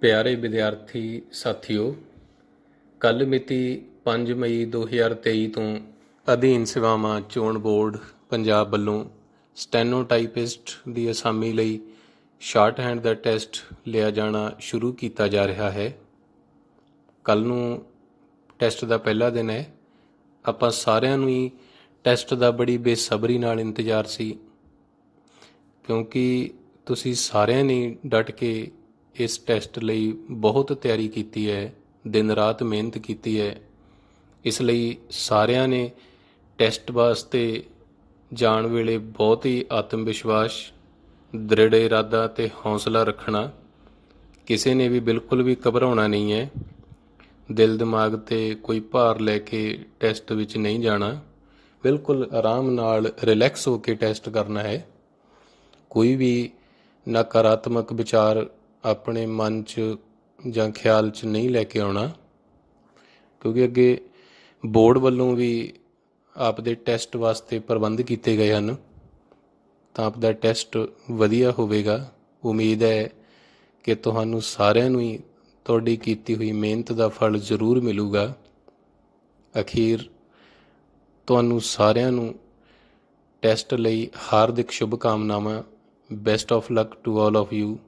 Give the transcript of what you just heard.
ਪਿਆਰੇ ਵਿਦਿਆਰਥੀ ਸਾਥੀਓ ਕੱਲ ਮਿਤੀ 5 ਮਈ 2023 ਤੋਂ ਅਧੀਨ ਸੇਵਾਵਾਂ ਚੋਣ ਬੋਰਡ ਪੰਜਾਬ ਵੱਲੋਂ ਸਟੈਨੋਟਾਈਪਿਸਟ ਦੀ ਅਸਾਮੀ ਲਈ ਸ਼ਾਰਟ ਹੈਂਡ ਦਾ ਟੈਸਟ ਲਿਆ ਜਾਣਾ ਸ਼ੁਰੂ ਕੀਤਾ ਜਾ ਰਿਹਾ ਹੈ ਕੱਲ ਨੂੰ ਟੈਸਟ ਦਾ ਪਹਿਲਾ ਦਿਨ ਹੈ ਆਪਾਂ ਸਾਰਿਆਂ ਨੂੰ ਹੀ ਟੈਸਟ ਦਾ ਬੜੀ ਬੇਸਬਰੀ ਨਾਲ ਇੰਤਜ਼ਾਰ ਸੀ ਕਿਉਂਕਿ ਤੁਸੀਂ ਸਾਰਿਆਂ ਨੇ ਡਟ ਕੇ ਇਸ ਟੈਸਟ ਲਈ ਬਹੁਤ ਤਿਆਰੀ ਕੀਤੀ ਹੈ ਦਿਨ ਰਾਤ ਮਿਹਨਤ ਕੀਤੀ ਹੈ ਇਸ ਲਈ ਸਾਰਿਆਂ ਨੇ ਟੈਸਟ ਵਾਸਤੇ ਜਾਣ ਵੇਲੇ ਬਹੁਤ ਹੀ ਆਤਮ ਵਿਸ਼ਵਾਸ ਦ੍ਰਿੜ ਇਰਾਦਾ ਤੇ ਹੌਸਲਾ ਰੱਖਣਾ ਕਿਸੇ ਨੇ ਵੀ ਬਿਲਕੁਲ ਵੀ ਘਬਰਾਉਣਾ ਨਹੀਂ ਹੈ ਦਿਲ ਦਿਮਾਗ ਤੇ ਕੋਈ ਭਾਰ ਲੈ ਕੇ ਟੈਸਟ ਵਿੱਚ ਨਹੀਂ ਜਾਣਾ ਬਿਲਕੁਲ ਆਰਾਮ ਨਾਲ ਰਿਲੈਕਸ ਹੋ ਕੇ ਟੈਸਟ ਕਰਨਾ ਹੈ ਕੋਈ ਵੀ ਨਕਾਰਾਤਮਕ ਵਿਚਾਰ ਆਪਣੇ ਮਨ 'ਚ ਜਾਂ ਖਿਆਲ 'ਚ ਨਹੀਂ ਲੈ ਕੇ ਆਉਣਾ ਕਿਉਂਕਿ ਅੱਗੇ ਬੋਰਡ ਵੱਲੋਂ ਵੀ ਆਪਦੇ ਟੈਸਟ ਵਾਸਤੇ ਪ੍ਰਬੰਧ ਕੀਤੇ ਗਏ ਹਨ ਤਾਂ ਆਪਦਾ ਟੈਸਟ ਵਧੀਆ ਹੋਵੇਗਾ ਉਮੀਦ ਹੈ ਕਿ ਤੁਹਾਨੂੰ ਸਾਰਿਆਂ ਨੂੰ ਹੀ ਤੁਹਾਡੀ ਕੀਤੀ ਹੋਈ ਮਿਹਨਤ ਦਾ ਫਲ ਜ਼ਰੂਰ ਮਿਲੂਗਾ ਅਖੀਰ ਤੁਹਾਨੂੰ ਸਾਰਿਆਂ ਨੂੰ ਟੈਸਟ ਲਈ ਹਾਰਦਿਕ ਸ਼ੁਭ ਕਾਮਨਾਵਾਂ best of luck to all of you